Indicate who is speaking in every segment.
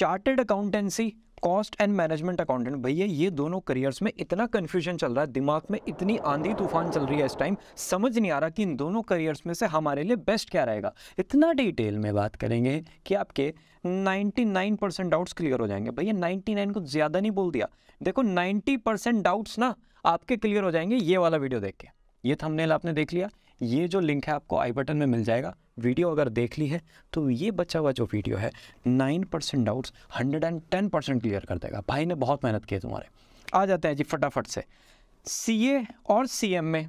Speaker 1: Chartered accountancy cost and management accountant भैया ये दोनों करियर्स में इतना कन्फ्यूजन चल रहा है दिमाग में इतनी आंधी तूफान चल रही है इस टाइम समझ नहीं आ रहा कि इन दोनों करियर्स में से हमारे लिए बेस्ट क्या रहेगा इतना डिटेल में बात करेंगे कि आपके 99 परसेंट डाउट्स क्लियर हो जाएंगे भैया 99 कुछ ज़्यादा नहीं बोल दिया देखो नाइन्टी परसेंट डाउट्स ना आपके क्लियर हो जाएंगे ये वाला वीडियो देख के ये थमनेल आपने देख लिया ये जो लिंक है आपको आई बटन में मिल जाएगा वीडियो अगर देख ली है तो ये बचा हुआ जो वीडियो है nine percent doubts hundred and ten percent clear कर देगा भाई ने बहुत मेहनत की है तुम्हारे आ जाते हैं जी फटाफट से सी और सी में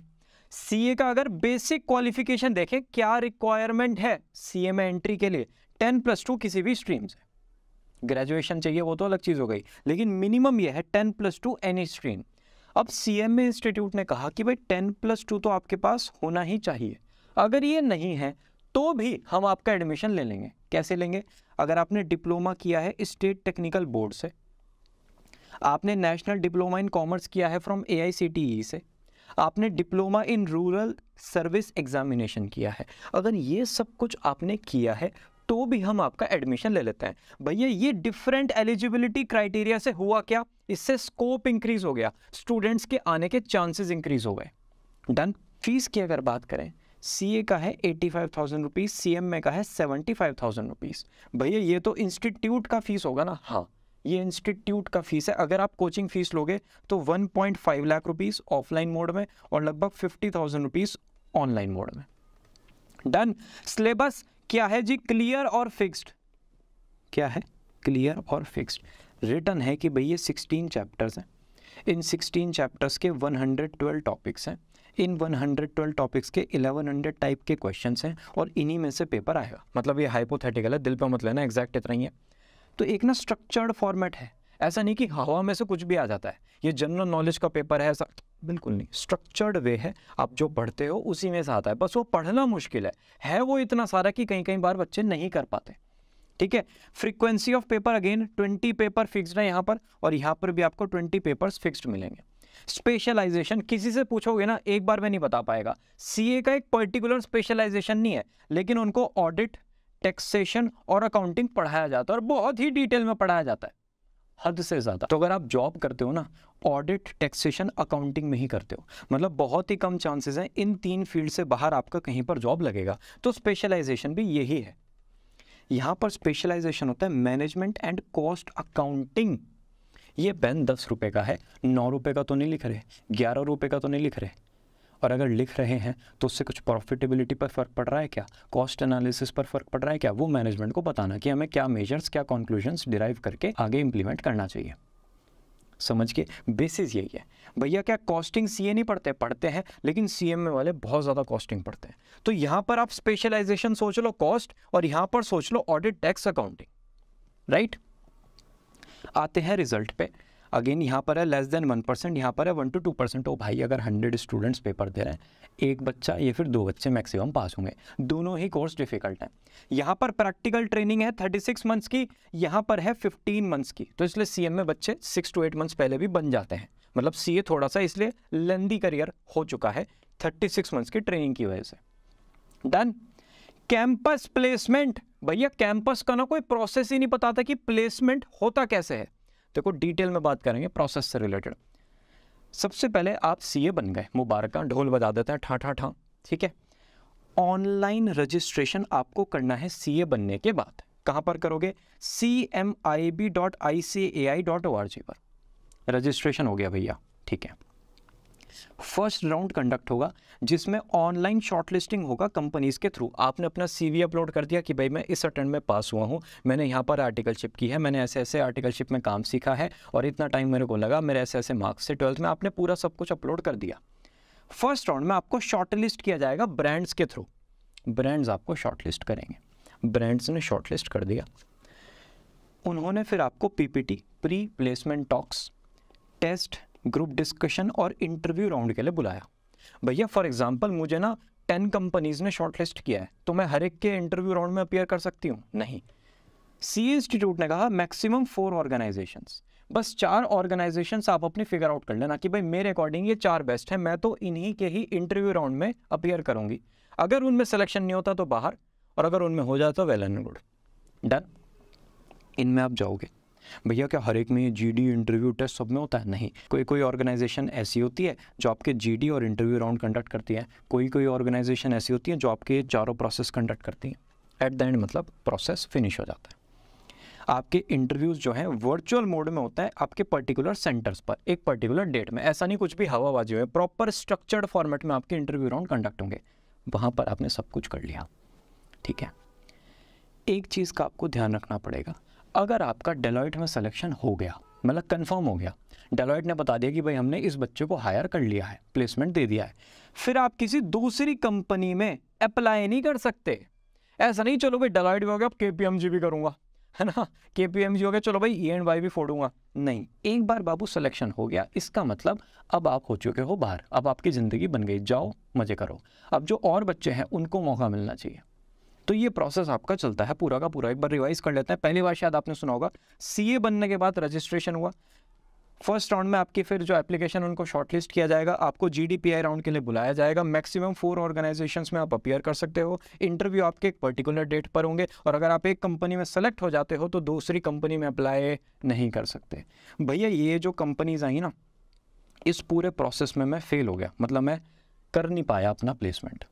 Speaker 1: सी का अगर बेसिक क्वालिफिकेशन देखें क्या रिक्वायरमेंट है सी में एंट्री के लिए टेन प्लस टू किसी भी स्ट्रीम से ग्रेजुएशन चाहिए वो तो अलग चीज़ हो गई लेकिन मिनिमम ये है ten plus two any stream अब सी एम ए इंस्टीट्यूट ने कहा कि भाई टेन प्लस टू तो आपके पास होना ही चाहिए अगर ये नहीं है तो भी हम आपका एडमिशन ले लेंगे कैसे लेंगे अगर आपने डिप्लोमा किया है स्टेट टेक्निकल बोर्ड से आपने नेशनल डिप्लोमा इन कॉमर्स किया है फ्रॉम ए e से आपने diploma in rural service examination किया है अगर ये सब कुछ आपने किया है तो भी हम आपका एडमिशन ले लेते हैं भैया ये डिफरेंट एलिजिबिलिटी क्राइटेरिया से हुआ क्या इससे स्कोप इंक्रीज हो गया स्टूडेंट्स के आने के चांसेस इंक्रीज हो गए डन फीस की अगर बात करें सी का है eighty five thousand rupees C में का है सेवेंटी फाइव थाउजेंड रुपीज़ भैया ये तो इंस्टीट्यूट का फीस होगा ना हाँ ये इंस्टीट्यूट का फीस है अगर आप कोचिंग फीस लोगे तो 1.5 लाख रुपीस ऑफलाइन मोड में और लगभग 50,000 रुपीस ऑनलाइन मोड में डन सिलेबस क्या है जी क्लियर और फिक्स्ड क्या है क्लियर और फिक्स्ड रिटर्न है कि भई ये 16 चैप्टर्स हैं इन 16 चैप्टर्स के 112 टॉपिक्स हैं इन 112 टॉपिक्स के 1100 टाइप के क्वेश्चन हैं और इन्हीं में से पेपर आएगा मतलब ये हाइपोथेटिकल है दिल पर मत लेना एग्जैक्ट इतना ही है तो एक ना स्ट्रक्चर्ड फॉर्मेट है ऐसा नहीं कि हवा में से कुछ भी आ जाता है ये जनरल नॉलेज का पेपर है ऐसा बिल्कुल नहीं स्ट्रक्चर्ड वे है आप जो पढ़ते हो उसी में से आता है बस वो पढ़ना मुश्किल है है वो इतना सारा कि कहीं कहीं बार बच्चे नहीं कर पाते ठीक है frequency of paper again 20 paper fixed है यहाँ पर और यहाँ पर भी आपको 20 पेपर्स फिक्स्ड मिलेंगे स्पेशलाइजेशन किसी से पूछोगे ना एक बार में नहीं बता पाएगा सी का एक पर्टिकुलर स्पेशलाइजेशन नहीं है लेकिन उनको ऑडिट टैक्सेशन और अकाउंटिंग पढ़ाया जाता है और बहुत ही डिटेल में पढ़ाया जाता है हद से ज़्यादा तो अगर आप जॉब करते हो ना ऑडिट टैक्सेशन अकाउंटिंग में ही करते हो मतलब बहुत ही कम चांसेस हैं इन तीन फील्ड से बाहर आपका कहीं पर जॉब लगेगा तो स्पेशलाइजेशन भी यही है यहाँ पर स्पेशलाइजेशन होता है मैनेजमेंट एंड कॉस्ट अकाउंटिंग ये पेन दस रुपये का है नौ रुपये का तो नहीं लिख रहे ग्यारह रुपये का तो नहीं लिख रहे और अगर लिख रहे हैं तो उससे कुछ प्रॉफिटेबिलिटी पर फ़र्क पड़ रहा है क्या कॉस्ट एनालिसिस पर फ़र्क पड़ रहा है क्या वो मैनेजमेंट को बताना कि हमें क्या मेजर्स क्या कंक्लूजन्स डिराइव करके आगे इम्प्लीमेंट करना चाहिए समझ के बेसिस यही है भैया क्या कॉस्टिंग सीए नहीं पढ़ते पढ़ते हैं लेकिन सी वाले बहुत ज़्यादा कॉस्टिंग पढ़ते हैं तो यहाँ पर आप स्पेशलाइजेशन सोच लो कॉस्ट और यहाँ पर सोच लो ऑडिट टैक्स अकाउंटिंग राइट आते हैं रिजल्ट पे अगेन यहाँ पर है लेस देन वन परसेंट यहाँ पर है वन टू टू परसेंट ओ भाई अगर हंड्रेड स्टूडेंट्स पेपर दे रहे हैं एक बच्चा या फिर दो बच्चे मैक्सिमम पास होंगे दोनों ही कोर्स डिफिकल्ट हैं यहाँ पर प्रैक्टिकल ट्रेनिंग है थर्टी सिक्स मंथ्स की यहाँ पर है फिफ्टीन मंथ्स की तो इसलिए सी में बच्चे सिक्स टू एट मंथ्स पहले भी बन जाते हैं मतलब सी थोड़ा सा इसलिए लेंदी करियर हो चुका है थर्टी सिक्स मंथ्स की ट्रेनिंग की वजह से डन कैंपस प्लेसमेंट भैया कैंपस का ना कोई प्रोसेस ही नहीं पता था कि प्लेसमेंट होता कैसे है देखो डिटेल में बात करेंगे प्रोसेस से रिलेटेड सबसे पहले आप सीए बन गए मुबारक हाँ, ढोल बजा देता है ठा ठा ठा ठीक है ऑनलाइन रजिस्ट्रेशन आपको करना है सीए बनने के बाद कहाँ पर करोगे C M I B dot I C A I dot O R G पर रजिस्ट्रेशन हो गया भैया ठीक है फर्स्ट राउंड कंडक्ट होगा जिसमें ऑनलाइन शॉर्टलिस्टिंग होगा कंपनीज के थ्रू आपने अपना सीवी अपलोड कर दिया कि भाई मैं इस अटेंड में पास हुआ हूँ मैंने यहाँ पर आर्टिकलशिप की है मैंने ऐसे ऐसे आर्टिकलशिप में काम सीखा है और इतना टाइम मेरे को लगा मेरे ऐसे ऐसे मार्क्स से ट्वेल्थ में आपने पूरा सब कुछ अपलोड कर दिया फर्स्ट राउंड में आपको शॉर्टलिस्ट किया जाएगा ब्रांड्स के थ्रू ब्रांड्स आपको शॉर्टलिस्ट करेंगे ब्रांड्स ने शॉर्टलिस्ट कर दिया उन्होंने फिर आपको PPT pre placement talks test group discussion और इंटरव्यू राउंड के लिए बुलाया भैया फॉर एग्जाम्पल मुझे ना टेन कंपनीज़ ने शॉर्टलिस्ट किया है तो मैं हर एक के इंटरव्यू राउंड में अपेयर कर सकती हूँ नहीं सी इंस्टीट्यूट ने कहा मैक्सिमम फोर ऑर्गेनाइजेशन बस चार ऑर्गेनाइजेशन आप अपनी फिगर आउट कर लेना कि भाई मेरे अकॉर्डिंग ये चार बेस्ट हैं मैं तो इन्हीं के ही इंटरव्यू राउंड में अपेयर करूँगी अगर उनमें सिलेक्शन नहीं होता तो बाहर और अगर उनमें हो जाता तो वेल एंड गुड डन इनमें आप जाओगे भैया क्या हर एक में जी डी इंटरव्यू टेस्ट सब में होता है नहीं कोई कोई ऑर्गेनाइजेशन ऐसी होती है जो आपके जी और इंटरव्यू राउंड कंडक्ट करती है कोई कोई ऑर्गेनाइजेशन ऐसी होती है जो आपके चारों प्रोसेस कंडक्ट करती है एट द एंड मतलब प्रोसेस फिनिश हो जाता है आपके इंटरव्यूज़ जो हैं वर्चुअल मोड में होता है आपके पर्टिकुलर सेंटर्स पर एक पर्टिकुलर डेट में ऐसा नहीं कुछ भी हवाबाजी हुए प्रॉपर स्ट्रक्चर्ड फॉर्मेट में आपके इंटरव्यू राउंड कंडक्ट होंगे वहाँ पर आपने सब कुछ कर लिया ठीक है एक चीज़ का आपको ध्यान रखना पड़ेगा अगर आपका डेलॉइट में सिलेक्शन हो गया मतलब कंफर्म हो गया डेलॉइट ने बता दिया कि भाई हमने इस बच्चे को हायर कर लिया है प्लेसमेंट दे दिया है फिर आप किसी दूसरी कंपनी में अप्लाई नहीं कर सकते ऐसा नहीं चलो भाई डेलॉइट में हो गया अब के भी करूँगा है ना के हो गया चलो भाई ई एंड वाई भी फोड़ूंगा नहीं एक बार बाबू सिलेक्शन हो गया इसका मतलब अब आप हो चुके हो बाहर अब आपकी ज़िंदगी बन गई जाओ मज़े करो अब जो और बच्चे हैं उनको मौका मिलना चाहिए तो ये प्रोसेस आपका चलता है पूरा का पूरा एक बार रिवाइज कर लेते हैं पहली बार शायद आपने सुना होगा सीए बनने के बाद रजिस्ट्रेशन हुआ फर्स्ट राउंड में आपकी फिर जो एप्लीकेशन उनको शॉर्टलिस्ट किया जाएगा आपको जीडीपीआई राउंड के लिए बुलाया जाएगा मैक्सिमम फोर ऑर्गेनाइजेशंस में आप अपियर कर सकते हो इंटरव्यू आपके एक पर्टिकुलर डेट पर होंगे और अगर आप एक कंपनी में सेलेक्ट हो जाते हो तो दूसरी कंपनी में अप्लाई नहीं कर सकते भैया ये जो कंपनीज आई ना इस पूरे प्रोसेस में मैं फेल हो गया मतलब मैं कर नहीं पाया अपना प्लेसमेंट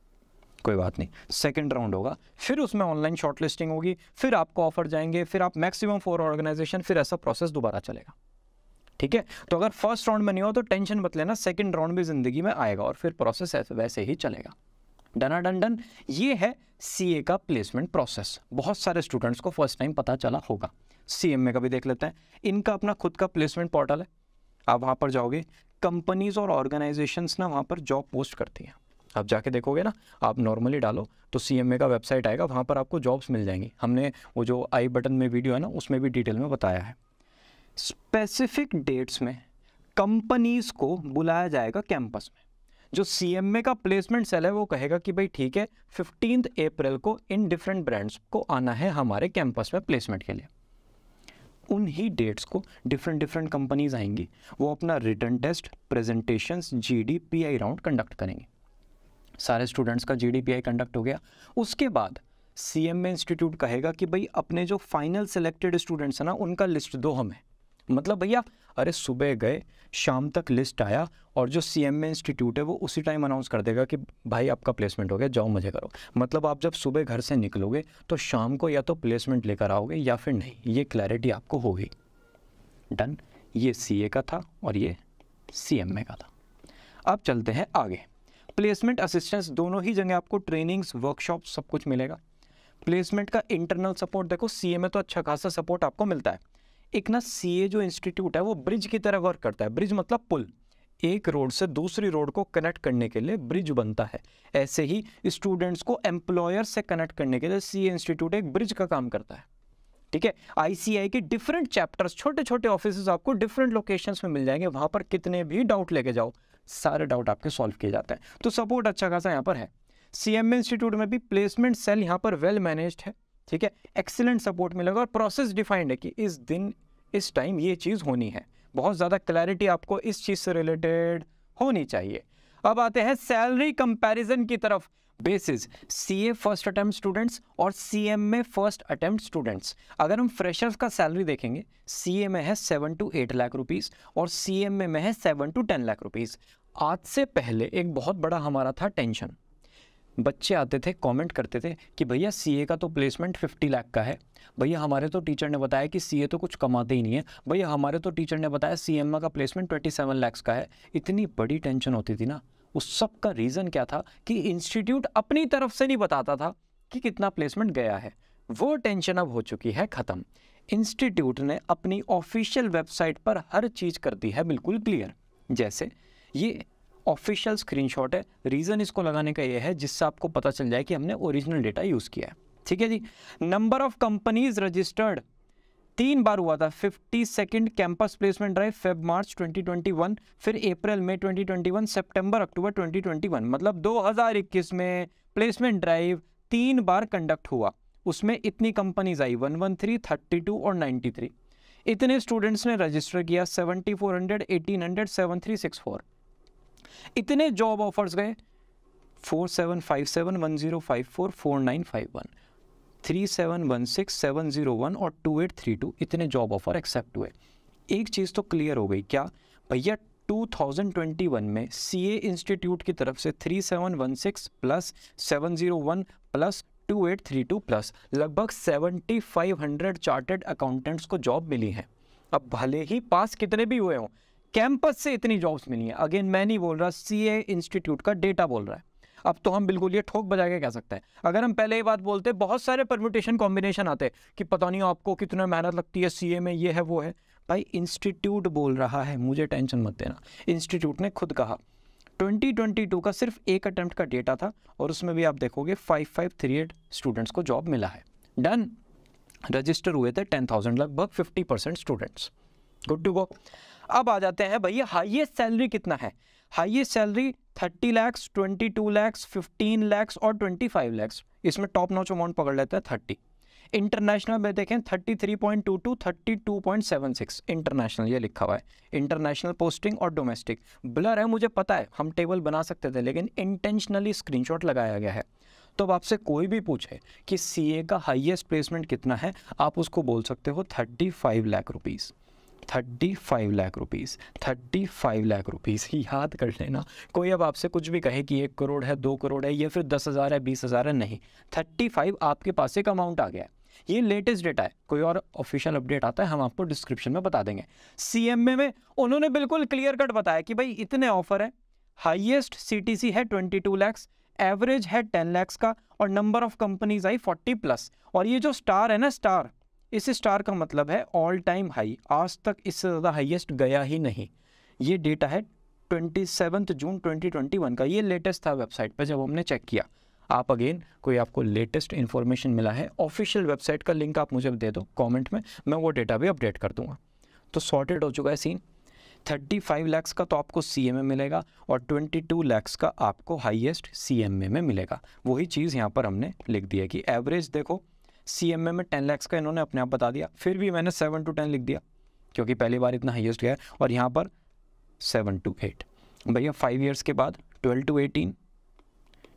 Speaker 1: कोई बात नहीं सेकंड राउंड होगा फिर उसमें ऑनलाइन शॉर्ट लिस्टिंग होगी फिर आपको ऑफर जाएंगे फिर आप मैक्सिमम फोर ऑर्गेनाइजेशन फिर ऐसा प्रोसेस दोबारा चलेगा ठीक है तो अगर फर्स्ट राउंड में नहीं हो तो टेंशन मत लेना सेकेंड राउंड भी जिंदगी में आएगा और फिर प्रोसेस वैसे ही चलेगा डना डन डन ये है सी का प्लेसमेंट प्रोसेस बहुत सारे स्टूडेंट्स को फर्स्ट टाइम पता चला होगा सी में का भी देख लेते हैं इनका अपना खुद का प्लेसमेंट पोर्टल है आप वहाँ पर जाओगे कंपनीज और ऑर्गेनाइजेशंस ना वहाँ पर जॉब पोस्ट करती हैं आप जाके देखोगे ना आप नॉर्मली डालो तो सी का वेबसाइट आएगा वहाँ पर आपको जॉब्स मिल जाएंगी हमने वो जो आई बटन में वीडियो है ना उसमें भी डिटेल में बताया है स्पेसिफिक डेट्स में कंपनीज़ को बुलाया जाएगा कैंपस में जो सी का प्लेसमेंट सेल है वो कहेगा कि भाई ठीक है फिफ्टीन अप्रैल को इन डिफरेंट ब्रांड्स को आना है हमारे कैंपस में प्लेसमेंट के लिए उन ही डेट्स को डिफरेंट डिफरेंट कंपनीज आएंगी वो अपना written test presentations GD PI round conduct करेंगे सारे स्टूडेंट्स का जीडीपीआई कंडक्ट हो गया उसके बाद सी एम इंस्टीट्यूट कहेगा कि भाई अपने जो फाइनल सेलेक्टेड स्टूडेंट्स हैं ना उनका लिस्ट दो हमें मतलब भैया अरे सुबह गए शाम तक लिस्ट आया और जो सी एम इंस्टीट्यूट है वो उसी टाइम अनाउंस कर देगा कि भाई आपका प्लेसमेंट हो गया जाओ मजे करो मतलब आप जब सुबह घर से निकलोगे तो शाम को या तो प्लेसमेंट लेकर आओगे या फिर नहीं ये क्लैरिटी आपको होगी डन ये सी ए का था और ये सी एम ए का था अब चलते हैं आगे प्लेसमेंट असिस्टेंस दोनों ही जगह आपको ट्रेनिंग्स वर्कशॉप सब कुछ मिलेगा प्लेसमेंट का इंटरनल सपोर्ट देखो सी में तो अच्छा खासा सपोर्ट आपको मिलता है एक ना सी जो इंस्टीट्यूट है वो ब्रिज की तरह वर्क करता है ब्रिज मतलब पुल एक रोड से दूसरी रोड को कनेक्ट करने के लिए ब्रिज बनता है ऐसे ही स्टूडेंट्स को एम्प्लॉयर से कनेक्ट करने के लिए सी इंस्टीट्यूट एक ब्रिज का काम करता है ठीक है आईसीआई के डिफरेंट चैप्टर्स छोटे छोटे ऑफिस आपको डिफरेंट लोकेशंस में मिल जाएंगे वहाँ पर कितने भी डाउट लेके जाओ सारे डाउट आपके सॉल्व किए जाते हैं तो सपोर्ट अच्छा खासा यहाँ पर है सी एम इंस्टीट्यूट में भी प्लेसमेंट सेल यहाँ पर वेल मैनेज है ठीक है एक्सीलेंट सपोर्ट मिलेगा और प्रोसेस डिफाइंड है कि इस दिन इस टाइम ये चीज़ होनी है बहुत ज़्यादा क्लैरिटी आपको इस चीज़ से रिलेटेड होनी चाहिए अब आते हैं सैलरी कंपैरिजन की तरफ basis CA first attempt students और सीएमए फर्स्ट अटेम्प्ट स्टूडेंट्स अगर हम फ्रेशर्स का सैलरी देखेंगे सी में है seven to eight lakh rupees और सीएमए में है seven to ten lakh rupees आज से पहले एक बहुत बड़ा हमारा था टेंशन बच्चे आते थे कमेंट करते थे कि भैया सीए का तो प्लेसमेंट 50 लाख का है भैया हमारे तो टीचर ने बताया कि सीए तो कुछ कमाते ही नहीं है भैया हमारे तो टीचर ने बताया सीएमए का प्लेसमेंट 27 लैक्स का है इतनी बड़ी टेंशन होती थी ना उस सब का रीज़न क्या था कि इंस्टीट्यूट अपनी तरफ से नहीं बताता था कि कितना प्लेसमेंट गया है वो टेंशन अब हो चुकी है ख़त्म इंस्टीट्यूट ने अपनी ऑफिशियल वेबसाइट पर हर चीज़ कर दी है बिल्कुल क्लियर जैसे ये ऑफिशियल स्क्रीनशॉट है रीज़न इसको लगाने का ये है जिससे आपको पता चल जाए कि हमने ओरिजिनल डेटा यूज़ किया है ठीक है जी नंबर ऑफ कंपनीज रजिस्टर्ड तीन बार हुआ था fifty second campus placement drive Feb March 2021 फिर अप्रैल मई 2021 सितंबर अक्टूबर 2021 मतलब 2021 में प्लेसमेंट ड्राइव तीन बार कंडक्ट हुआ उसमें इतनी कंपनीज आई 113, 32 और 93 इतने स्टूडेंट्स ने रजिस्टर किया 7400, 1800, 7364 इतने जॉब ऑफर्स गए four seven five seven one zero five four four nine five one three seven one six seven zero one और टू एट थ्री टू इतने जॉब ऑफर एक्सेप्ट हुए एक चीज़ तो क्लियर हो गई क्या भैया 2021 में सी ए इंस्टीट्यूट की तरफ से 3716 प्लस 701 प्लस 2832 प्लस लगभग 7500 चार्टेड अकाउंटेंट्स को जॉब मिली है अब भले ही पास कितने भी हुए हों कैंपस से इतनी जॉब्स मिली हैं अगेन मैं नहीं बोल रहा सी इंस्टीट्यूट का डेटा बोल रहा है अब तो हम बिल्कुल ये ठोक बजा के कह सकते हैं अगर हम पहले ये बात बोलते बहुत सारे परम्यूटेशन कॉम्बिनेशन आते कि पता नहीं आपको कितना मेहनत लगती है सी में ये है वो है भाई इंस्टीट्यूट बोल रहा है मुझे टेंशन मत देना इंस्टीट्यूट ने खुद कहा 2022 का सिर्फ एक अटैम्प्ट का डेटा था और उसमें भी आप देखोगे 5538 स्टूडेंट्स को जॉब मिला है डन रजिस्टर हुए थे थाउजेंड लगभग fifty percent students good to go अब आ जाते हैं भैया हाईएस्ट सैलरी कितना है highest salary thirty lakhs twenty two lakhs fifteen lakhs और ट्वेंटी फाइव लैक्स इसमें टॉप नॉच अमाउंट पकड़ लेता है थर्टी इंटरनेशनल में देखें thirty three point two two thirty two point seven six international ये लिखा हुआ है इंटरनेशनल पोस्टिंग और डोमेस्टिक ब्लर है मुझे पता है हम टेबल बना सकते थे लेकिन इंटेंशनली शॉट लगाया गया है तो अब आपसे कोई भी पूछे कि ए का हाइएस्ट प्लेसमेंट कितना है आप उसको बोल सकते हो thirty five lakh rupees thirty five lakh rupees thirty five lakh rupees याद कर लेना कोई अब आपसे कुछ भी कहे कि एक करोड़ है दो करोड़ है या फिर दस हज़ार है बीस हज़ार है नहीं थर्टी फाइव आपके पास एक अमाउंट आ गया है ये लेटेस्ट डेटा है कोई और ऑफिशियल अपडेट आता है हम आपको डिस्क्रिप्शन में बता देंगे सीएमए में उन्होंने बिल्कुल क्लियर कट बताया कि भाई इतने ऑफर हैं हाईएस्ट सीटीसी है टू लैक्स एवरेज है टेन लैक्स का और नंबर ऑफ कंपनीज आई फोर्टी प्लस और ये जो स्टार है ना स्टार इस स्टार का मतलब है ऑल टाइम हाई आज तक इससे ज़्यादा हाईएस्ट गया ही नहीं ये डेटा है ट्वेंटी सेवन्थ जून 2021 का ये लेटेस्ट था वेबसाइट पर जब हमने चेक किया आप अगेन कोई आपको लेटेस्ट इन्फॉर्मेशन मिला है ऑफिशियल वेबसाइट का लिंक आप मुझे दे दो कमेंट में मैं वो डेटा भी अपडेट कर दूंगा तो सॉर्टेड हो चुका है सीन 35 लाख का तो आपको सी में मिलेगा और 22 लाख का आपको हाईएस्ट सी में मिलेगा वही चीज़ यहाँ पर हमने लिख दिया है कि एवरेज देखो सी एम ए में टेन लैक्स का इन्होंने अपने आप बता दिया फिर भी मैंने सेवन टू टेन लिख दिया क्योंकि पहली बार इतना हाइएस्ट गया और यहाँ पर सेवन टू एट भैया फाइव ईयर्स के बाद twelve to eighteen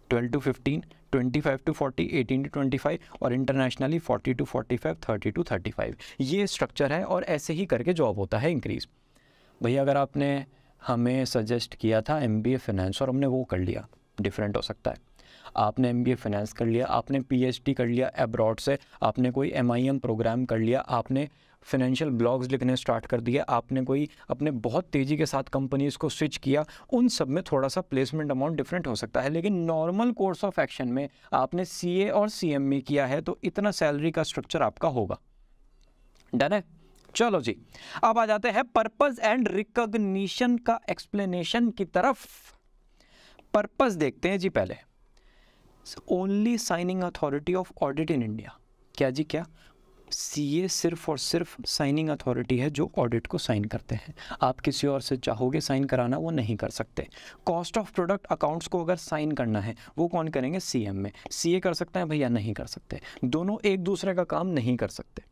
Speaker 1: twelve to fifteen twenty five to forty eighteen to twenty five और internationally forty to forty five thirty to thirty five ये स्ट्रक्चर है और ऐसे ही करके जॉब होता है इंक्रीज़ भैया अगर आपने हमें सजेस्ट किया था एम बी ए फाइनेंस और हमने वो कर लिया डिफरेंट हो सकता है आपने एम फाइनेंस कर लिया आपने पी कर लिया एब्रॉड से आपने कोई एम प्रोग्राम कर लिया आपने फिनेंशियल ब्लॉग्स लिखने स्टार्ट कर दिया आपने कोई अपने बहुत तेज़ी के साथ कंपनीज़ को स्विच किया उन सब में थोड़ा सा प्लेसमेंट अमाउंट डिफरेंट हो सकता है लेकिन नॉर्मल कोर्स ऑफ एक्शन में आपने सी और सी किया है तो इतना सैलरी का स्ट्रक्चर आपका होगा डन है चलो जी अब आ जाते हैं पर्पज़ एंड रिकग्निशन का एक्सप्लेनेशन की तरफ पर्पज़ देखते हैं जी पहले only signing authority of audit in India क्या जी क्या सीए सिर्फ और सिर्फ साइनिंग अथॉरिटी है जो ऑडिट को साइन करते हैं आप किसी और से चाहोगे साइन कराना वो नहीं कर सकते कॉस्ट ऑफ प्रोडक्ट अकाउंट्स को अगर साइन करना है वो कौन करेंगे सीएम में सीए कर सकते हैं भैया नहीं कर सकते दोनों एक दूसरे का काम नहीं कर सकते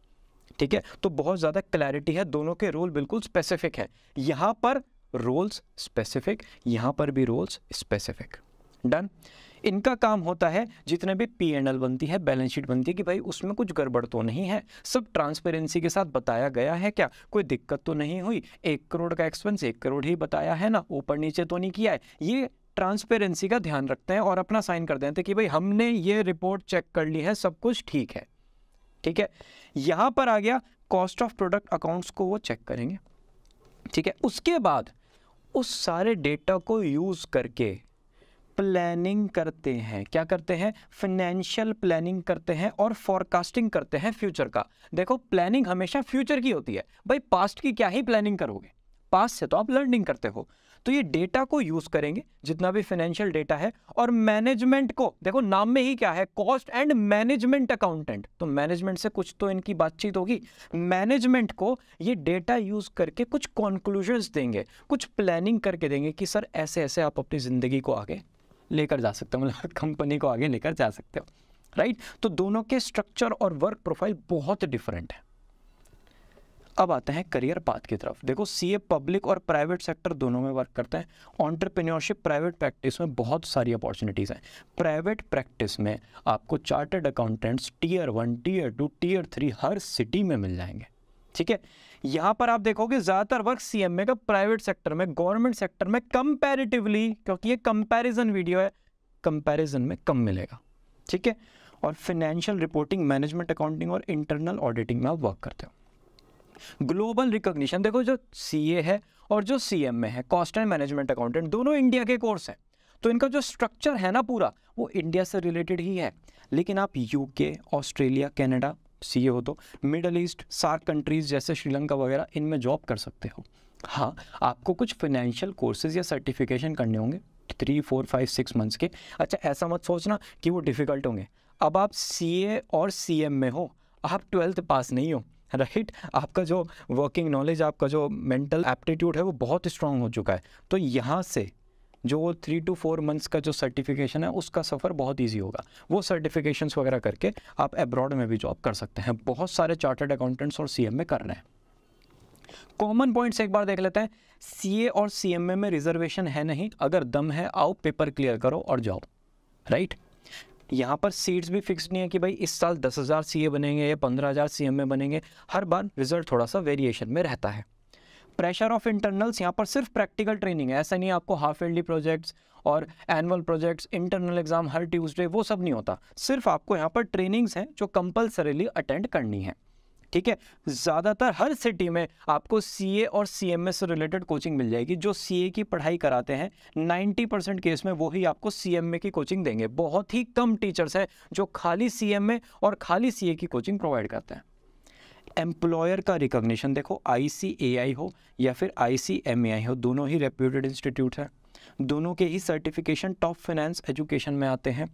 Speaker 1: ठीक है तो बहुत ज़्यादा क्लैरिटी है दोनों के रोल बिल्कुल स्पेसिफिक है यहाँ पर रोल्स स्पेसिफिक यहाँ पर भी रोल्स स्पेसिफिक डन इनका काम होता है जितने भी पी एंड एल बनती है बैलेंस शीट बनती है कि भाई उसमें कुछ गड़बड़ तो नहीं है सब ट्रांसपेरेंसी के साथ बताया गया है क्या कोई दिक्कत तो नहीं हुई एक करोड़ का एक्सपेंस एक करोड़ ही बताया है ना ऊपर नीचे तो नहीं किया है ये ट्रांसपेरेंसी का ध्यान रखते हैं और अपना साइन कर देते हैं कि भाई हमने ये रिपोर्ट चेक कर ली है सब कुछ ठीक है ठीक है यहाँ पर आ गया कॉस्ट ऑफ प्रोडक्ट अकाउंट्स को वो चेक करेंगे ठीक है उसके बाद उस सारे डेटा को यूज़ करके प्लानिंग करते हैं क्या करते हैं फाइनेंशियल प्लानिंग करते हैं और फॉरकास्टिंग करते हैं फ्यूचर का देखो प्लानिंग हमेशा फ्यूचर की होती है भाई पास्ट की क्या ही प्लानिंग करोगे पास्ट से तो आप लर्निंग करते हो तो ये डेटा को यूज करेंगे जितना भी फाइनेंशियल डेटा है और मैनेजमेंट को देखो नाम में ही क्या है कॉस्ट एंड मैनेजमेंट अकाउंटेंट तो मैनेजमेंट से कुछ तो इनकी बातचीत होगी मैनेजमेंट को ये डेटा यूज करके कुछ कॉन्क्लूजन देंगे कुछ प्लानिंग करके देंगे कि सर ऐसे ऐसे आप अपनी जिंदगी को आगे लेकर जा सकते हो मतलब कंपनी को आगे लेकर जा सकते हो राइट तो दोनों के स्ट्रक्चर और वर्क प्रोफाइल बहुत डिफरेंट है अब आते हैं करियर पाथ की तरफ देखो सीए पब्लिक और प्राइवेट सेक्टर दोनों में वर्क करते हैं ऑन्टरप्रेन्योरशिप प्राइवेट प्रैक्टिस में बहुत सारी अपॉर्चुनिटीज़ हैं प्राइवेट प्रैक्टिस में आपको chartered accountants tier one tier two tier three हर सिटी में मिल जाएंगे ठीक है यहाँ पर आप देखोगे ज़्यादातर वर्क सीएमए का प्राइवेट सेक्टर में गवर्नमेंट सेक्टर में कंपैरेटिवली क्योंकि ये कंपैरिजन वीडियो है कंपैरिजन में कम मिलेगा ठीक है और फाइनेंशियल रिपोर्टिंग मैनेजमेंट अकाउंटिंग और इंटरनल ऑडिटिंग में आप वर्क करते हो ग्लोबल रिकॉग्निशन देखो जो सी है और जो सी है कॉस्ट एंड मैनेजमेंट अकाउंटेंट दोनों इंडिया के कोर्स हैं तो इनका जो स्ट्रक्चर है ना पूरा वो इंडिया से रिलेटेड ही है लेकिन आप UK Australia Canada C e हो तो मिडल ईस्ट सार्क कंट्रीज़ जैसे श्रीलंका वगैरह इनमें जॉब कर सकते हो हाँ आपको कुछ फाइनेंशियल कोर्सेज या सर्टिफिकेशन करने होंगे three four five six months के अच्छा ऐसा मत सोचना कि वो डिफ़िकल्ट होंगे अब आप सी और सी में हो आप ट्वेल्थ पास नहीं हो राइट right? आपका जो वर्किंग नॉलेज आपका जो मेंटल एप्टीट्यूड है वो बहुत स्ट्रांग हो चुका है तो यहाँ से जो थ्री टू फोर मंथ्स का जो सर्टिफिकेशन है उसका सफ़र बहुत ईजी होगा वो सर्टिफिकेशन वगैरह करके आप एब्रॉड में भी जॉब कर सकते हैं बहुत सारे चार्टर्ड अकाउंटेंट्स और सी में कर रहे हैं कॉमन पॉइंट्स एक बार देख लेते हैं सीए और सीएमए में रिजर्वेशन है नहीं अगर दम है आओ पेपर क्लियर करो और जाओ राइट यहाँ पर सीट्स भी फिक्स नहीं है कि भाई इस साल दस हज़ार सी बनेंगे या पंद्रह हज़ार सी बनेंगे हर बार रिजल्ट थोड़ा सा वेरिएशन में रहता है प्रेशर ऑफ इंटरनल्स यहाँ पर सिर्फ प्रैक्टिकल ट्रेनिंग है ऐसा नहीं आपको हाफ एयरली प्रोजेक्ट्स और एनुअल प्रोजेक्ट्स इंटरनल एग्जाम हर ट्यूसडे वो सब नहीं होता सिर्फ आपको यहाँ पर ट्रेनिंग्स हैं जो कंपलसरीली अटेंड करनी है ठीक है ज़्यादातर हर सिटी में आपको ए और सीएमएस से रिलेटेड कोचिंग मिल जाएगी जो ए की पढ़ाई कराते हैं 90 परसेंट केस में आपको सी आपको ए की कोचिंग देंगे बहुत ही कम टीचर्स हैं जो खाली ए और खाली ए की कोचिंग प्रोवाइड करते हैं एम्प्लॉयर का रिकॉग्निशन देखो आई हो या फिर आई हो दोनों ही रेप्यूटेड इंस्टीट्यूट हैं दोनों के ही सर्टिफिकेशन टॉप फाइनेंस एजुकेशन में आते हैं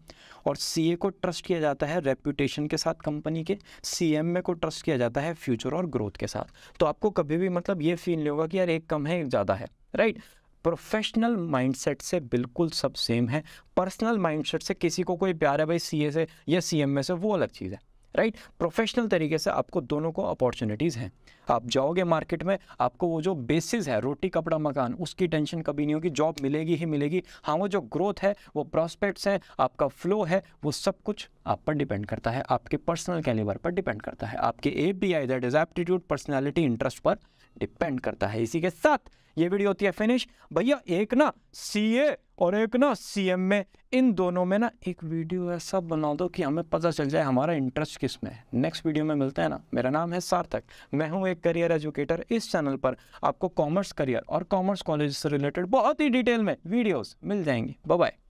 Speaker 1: और सीए को ट्रस्ट किया जाता है रेप्यूटेशन के साथ कंपनी के सीएमए को ट्रस्ट किया जाता है फ्यूचर और ग्रोथ के साथ तो आपको कभी भी मतलब ये फील नहीं होगा कि यार एक कम है एक ज़्यादा है राइट प्रोफेशनल माइंडसेट से बिल्कुल सब सेम है पर्सनल माइंडसेट से किसी को कोई प्यार है भाई सीए से या सीएमए से वो अलग चीज़ है राइट प्रोफेशनल तरीके से आपको दोनों को अपॉर्चुनिटीज़ हैं आप जाओगे मार्केट में आपको वो जो बेसिस है रोटी कपड़ा मकान उसकी टेंशन कभी नहीं होगी जॉब मिलेगी ही मिलेगी हाँ वो जो ग्रोथ है वो प्रॉस्पेक्ट्स हैं आपका फ्लो है वो सब कुछ आप पर डिपेंड करता है आपके पर्सनल कैलिवर पर डिपेंड करता है आपके A B I that is aptitude personality interest पर डिपेंड करता है इसी के साथ ये वीडियो होती है फिनिश भैया एक ना ए और एक ना एम में इन दोनों में ना एक वीडियो ऐसा बना दो कि हमें पता चल जाए हमारा इंटरेस्ट किस में है नेक्स्ट वीडियो में मिलते हैं ना मेरा नाम है सार्थक मैं हूँ एक करियर एजुकेटर इस चैनल पर आपको कॉमर्स करियर और कॉमर्स कॉलेज से रिलेटेड बहुत ही डिटेल में वीडियोज़ मिल जाएंगी बाय